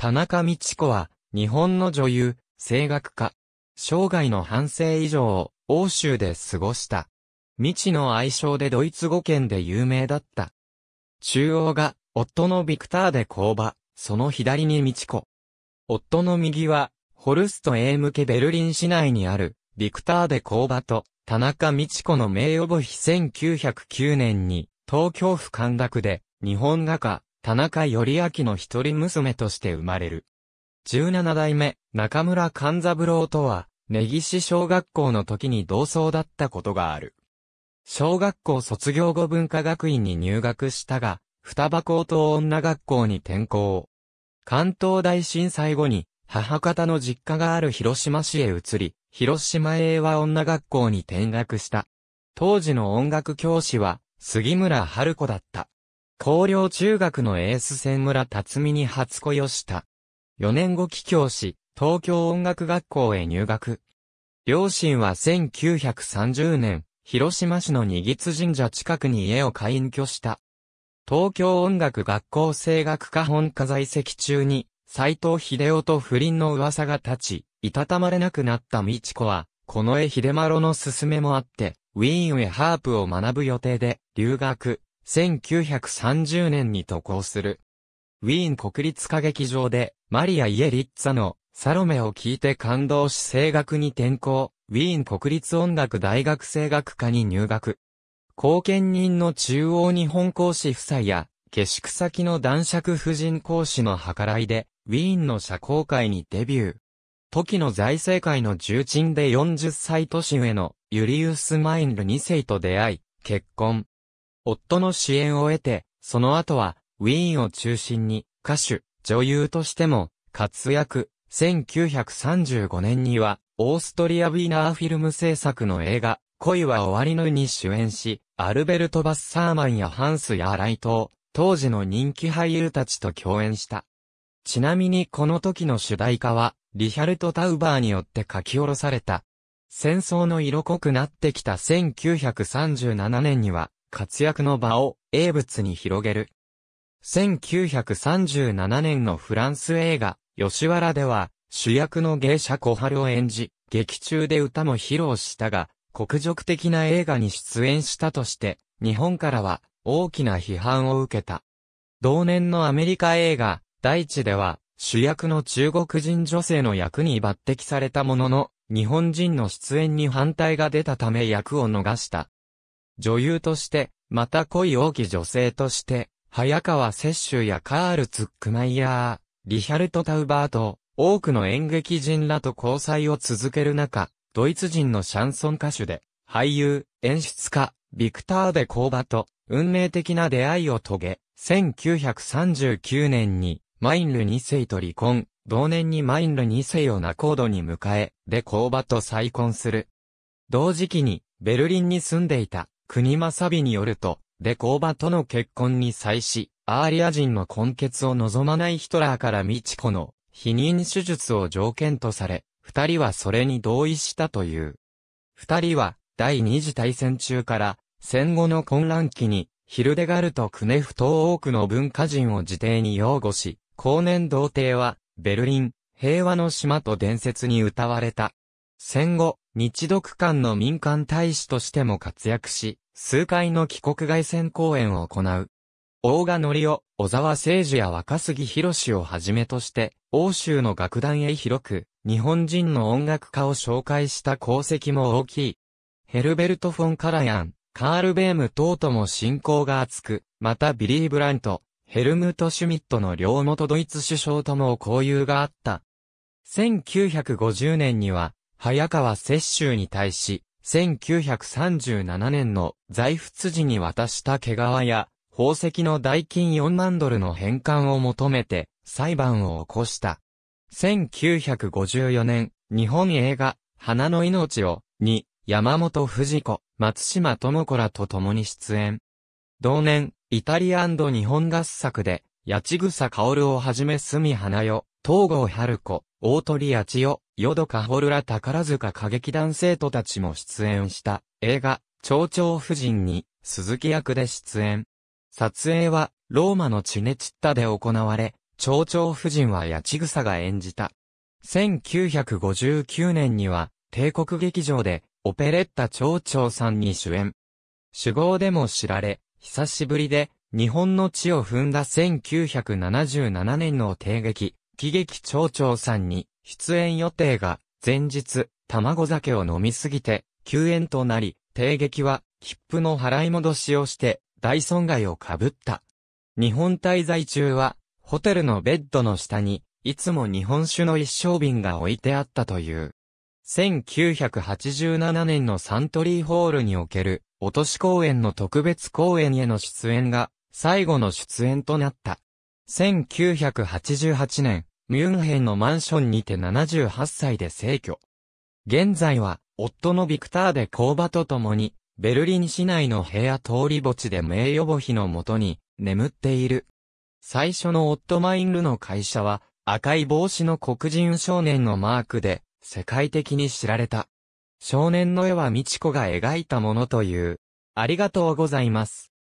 田中道子は、日本の女優、声楽家。生涯の半生以上を、欧州で過ごした。未知の愛称でドイツ語圏で有名だった。中央が、夫のビクターで工場、その左に道子。夫の右は、ホルスト A 向けベルリン市内にある、ビクターで工場と、田中道子の名誉母碑1909年に、東京府陥落で、日本画家、田中頼明の一人娘として生まれる。17代目、中村勘三郎とは、根岸小学校の時に同窓だったことがある。小学校卒業後文化学院に入学したが、双葉高等女学校に転校。関東大震災後に、母方の実家がある広島市へ移り、広島英和女学校に転学した。当時の音楽教師は、杉村春子だった。高陵中学のエース千村辰巳に初恋をした。4年後帰郷し、東京音楽学校へ入学。両親は1930年、広島市の二木神社近くに家を開い居した。東京音楽学校声楽科本科在籍中に、斎藤秀夫と不倫の噂が立ち、いたたまれなくなった美智子は、この絵秀丸の勧めもあって、ウィーンへハープを学ぶ予定で、留学。1930年に渡航する。ウィーン国立歌劇場で、マリア・イエリッツァの、サロメを聴いて感動し声楽に転校、ウィーン国立音楽大学声楽科に入学。後見人の中央日本講師夫妻や、下宿先の男爵夫人講師の計らいで、ウィーンの社交界にデビュー。時の財政界の重鎮で40歳年上のユリウス・マインル2世と出会い、結婚。夫の支援を得て、その後は、ウィーンを中心に、歌手、女優としても、活躍、1935年には、オーストリア・ビーナーフィルム制作の映画、恋は終わりのに主演し、アルベルト・バッサーマンやハンスやライト当時の人気俳優たちと共演した。ちなみにこの時の主題歌は、リヒャルト・タウバーによって書き下ろされた。戦争の色濃くなってきた1937年には、活躍の場を英物に広げる。1937年のフランス映画、吉原では、主役の芸者小春を演じ、劇中で歌も披露したが、国辱的な映画に出演したとして、日本からは大きな批判を受けた。同年のアメリカ映画、大地では、主役の中国人女性の役に抜擢されたものの、日本人の出演に反対が出たため役を逃した。女優として、また恋多き女性として、早川雪舟やカール・ツックマイヤー、リヒャルト・タウバーと、多くの演劇人らと交際を続ける中、ドイツ人のシャンソン歌手で、俳優、演出家、ビクター・デ・コーバと、運命的な出会いを遂げ、1939年に、マインル2世と離婚、同年にマインル2世を仲人に迎え、デ・コーバと再婚する。同時期に、ベルリンに住んでいた、国政美によると、デコーバとの結婚に際し、アーリア人の根血を望まないヒトラーからミチ子の否認手術を条件とされ、二人はそれに同意したという。二人は第二次大戦中から戦後の混乱期にヒルデガルト・クネフ等多くの文化人を自邸に擁護し、後年童貞はベルリン、平和の島と伝説に歌われた。戦後、日独間の民間大使としても活躍し、数回の帰国外戦公演を行う。大賀則夫、小沢誠二や若杉博をはじめとして、欧州の楽団へ広く、日本人の音楽家を紹介した功績も大きい。ヘルベルト・フォン・カラヤン、カール・ベーム等とも親交が厚く、またビリー・ブラント、ヘルムト・シュミットの両元ドイツ首相とも交友があった。1950年には、早川雪舟に対し、1937年の財布時に渡した毛皮や、宝石の代金4万ドルの返還を求めて、裁判を起こした。1954年、日本映画、花の命を、に、山本藤子、松島智子らと共に出演。同年、イタリアンド日本合作で、八千草薫をはじめ住花よ、東郷春子、大鳥八千代、淀かほるら宝塚歌劇団生徒たちも出演した映画、蝶々夫人に鈴木役で出演。撮影はローマのチネチッタで行われ、蝶々夫人は八千草が演じた。1959年には帝国劇場でオペレッタ蝶々さんに主演。主語でも知られ、久しぶりで日本の地を踏んだ1977年の帝劇、喜劇町長さんに出演予定が前日、卵酒を飲みすぎて休園となり、定劇は切符の払い戻しをして大損害をかぶった。日本滞在中はホテルのベッドの下にいつも日本酒の一升瓶が置いてあったという。1987年のサントリーホールにおける、落とし公演の特別公演への出演が、最後の出演となった。1988年、ミュンヘンのマンションにて78歳で逝去。現在は、夫のビクターで工場と共に、ベルリン市内の部屋通り墓地で名誉墓碑のもとに眠っている。最初のオットマインルの会社は赤い帽子の黒人少年のマークで世界的に知られた。少年の絵は美智子が描いたものという。ありがとうございます。